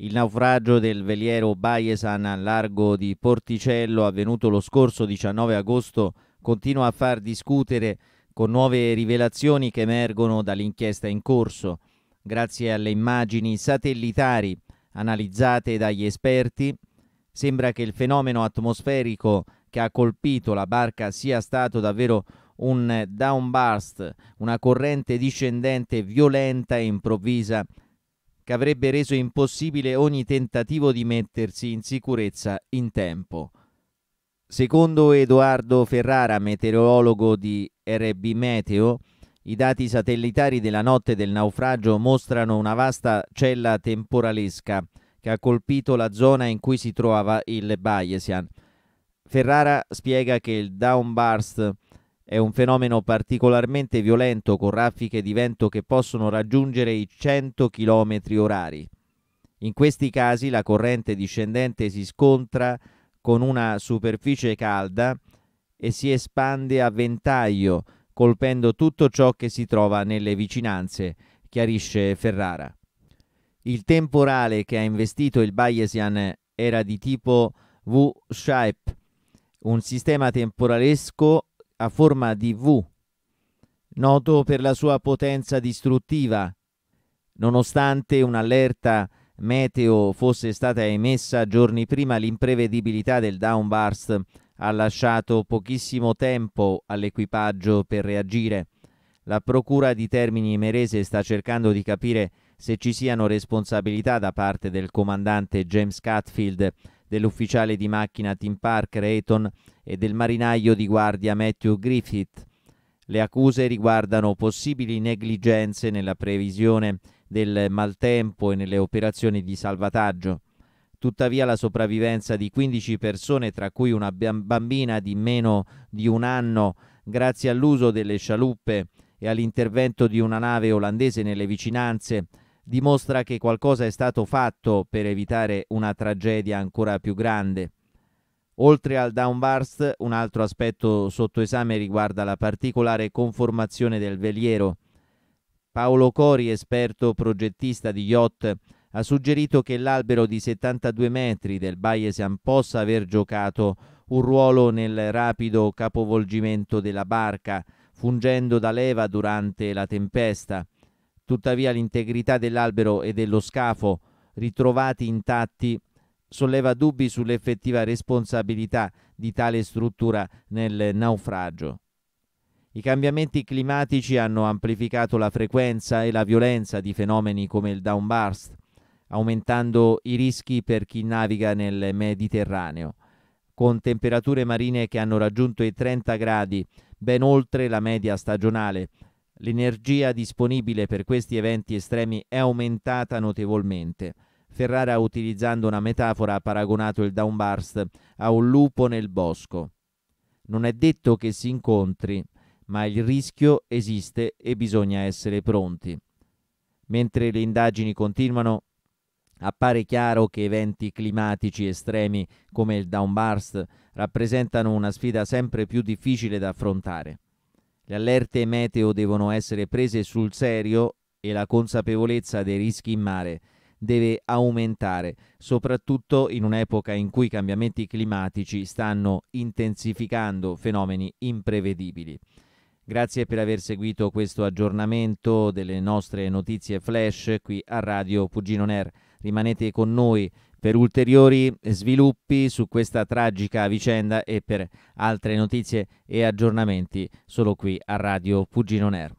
Il naufragio del veliero Baiesan a largo di Porticello, avvenuto lo scorso 19 agosto, continua a far discutere con nuove rivelazioni che emergono dall'inchiesta in corso. Grazie alle immagini satellitari analizzate dagli esperti, sembra che il fenomeno atmosferico che ha colpito la barca sia stato davvero un downburst, una corrente discendente violenta e improvvisa che avrebbe reso impossibile ogni tentativo di mettersi in sicurezza in tempo. Secondo Edoardo Ferrara, meteorologo di RB Meteo, i dati satellitari della notte del naufragio mostrano una vasta cella temporalesca che ha colpito la zona in cui si trovava il Bayesian. Ferrara spiega che il downburst è un fenomeno particolarmente violento con raffiche di vento che possono raggiungere i 100 km orari. In questi casi la corrente discendente si scontra con una superficie calda e si espande a ventaglio, colpendo tutto ciò che si trova nelle vicinanze, chiarisce Ferrara. Il temporale che ha investito il Bayesian era di tipo V-shape, un sistema temporalesco a forma di V, noto per la sua potenza distruttiva. Nonostante un'allerta meteo fosse stata emessa giorni prima, l'imprevedibilità del downburst ha lasciato pochissimo tempo all'equipaggio per reagire. La Procura di Termini Merese sta cercando di capire se ci siano responsabilità da parte del comandante James Catfield dell'ufficiale di macchina Tim Parker Eaton e del marinaio di guardia Matthew Griffith. Le accuse riguardano possibili negligenze nella previsione del maltempo e nelle operazioni di salvataggio. Tuttavia la sopravvivenza di 15 persone, tra cui una bambina di meno di un anno, grazie all'uso delle scialuppe e all'intervento di una nave olandese nelle vicinanze, dimostra che qualcosa è stato fatto per evitare una tragedia ancora più grande. Oltre al downburst, un altro aspetto sotto esame riguarda la particolare conformazione del veliero. Paolo Cori, esperto progettista di yacht, ha suggerito che l'albero di 72 metri del Bayesian possa aver giocato un ruolo nel rapido capovolgimento della barca, fungendo da leva durante la tempesta. Tuttavia l'integrità dell'albero e dello scafo ritrovati intatti solleva dubbi sull'effettiva responsabilità di tale struttura nel naufragio. I cambiamenti climatici hanno amplificato la frequenza e la violenza di fenomeni come il downburst, aumentando i rischi per chi naviga nel Mediterraneo, con temperature marine che hanno raggiunto i 30 gradi, ben oltre la media stagionale, L'energia disponibile per questi eventi estremi è aumentata notevolmente. Ferrara, utilizzando una metafora, ha paragonato il downburst a un lupo nel bosco. Non è detto che si incontri, ma il rischio esiste e bisogna essere pronti. Mentre le indagini continuano, appare chiaro che eventi climatici estremi come il downburst rappresentano una sfida sempre più difficile da affrontare. Le allerte meteo devono essere prese sul serio e la consapevolezza dei rischi in mare deve aumentare, soprattutto in un'epoca in cui i cambiamenti climatici stanno intensificando fenomeni imprevedibili. Grazie per aver seguito questo aggiornamento delle nostre notizie flash qui a Radio Pugino Ner. Rimanete con noi per ulteriori sviluppi su questa tragica vicenda e per altre notizie e aggiornamenti solo qui a Radio Pugino Nero.